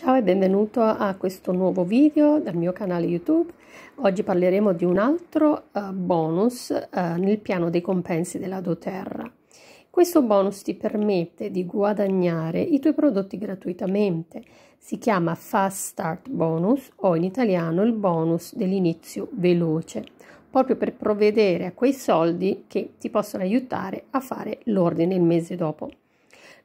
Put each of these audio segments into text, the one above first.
Ciao e benvenuto a questo nuovo video dal mio canale YouTube. Oggi parleremo di un altro uh, bonus uh, nel piano dei compensi della doTERRA. Questo bonus ti permette di guadagnare i tuoi prodotti gratuitamente. Si chiama Fast Start Bonus o in italiano il bonus dell'inizio veloce, proprio per provvedere a quei soldi che ti possono aiutare a fare l'ordine il mese dopo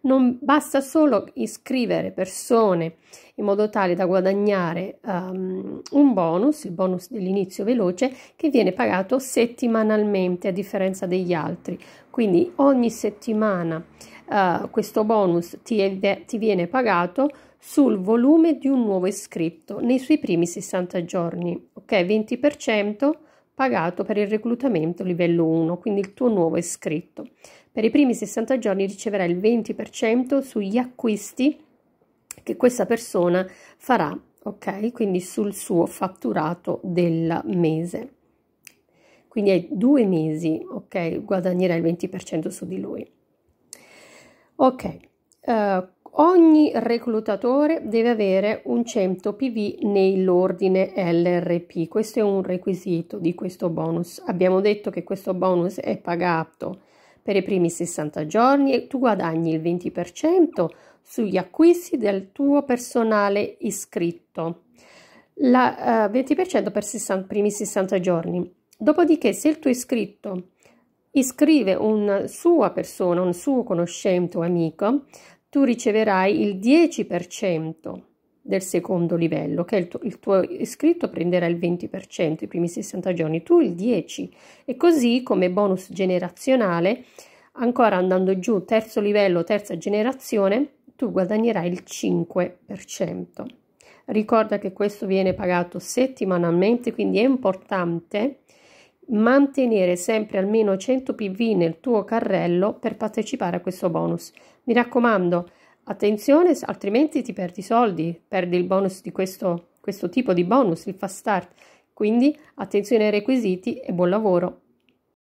non basta solo iscrivere persone in modo tale da guadagnare um, un bonus, il bonus dell'inizio veloce, che viene pagato settimanalmente a differenza degli altri. Quindi ogni settimana uh, questo bonus ti, ti viene pagato sul volume di un nuovo iscritto nei suoi primi 60 giorni, ok? 20% pagato per il reclutamento livello 1, quindi il tuo nuovo iscritto. Per i primi 60 giorni riceverai il 20% sugli acquisti che questa persona farà, ok? Quindi sul suo fatturato del mese. Quindi hai due mesi, ok? Guadagnerai il 20% su di lui. Ok, uh, Ogni reclutatore deve avere un 100 PV nell'ordine LRP, questo è un requisito di questo bonus. Abbiamo detto che questo bonus è pagato per i primi 60 giorni e tu guadagni il 20% sugli acquisti del tuo personale iscritto, la, uh, eh, 20% per i primi 60 giorni. Dopodiché se il tuo iscritto iscrive una sua persona, un suo conoscente o amico, tu riceverai il 10% del secondo livello, che il tuo, il tuo, iscritto prenderà il 20%, i primi 60 giorni, tu il 10% e così come bonus generazionale, ancora andando giù, terzo livello, terza generazione, tu guadagnerai il 5%. Ricorda che questo viene pagato settimanalmente, quindi è importante mantenere sempre almeno 100 PV nel tuo carrello per partecipare a questo bonus. Mi raccomando, attenzione, altrimenti ti perdi i soldi, perdi il bonus di questo, questo tipo di bonus, il fast start. Quindi attenzione ai requisiti e buon lavoro.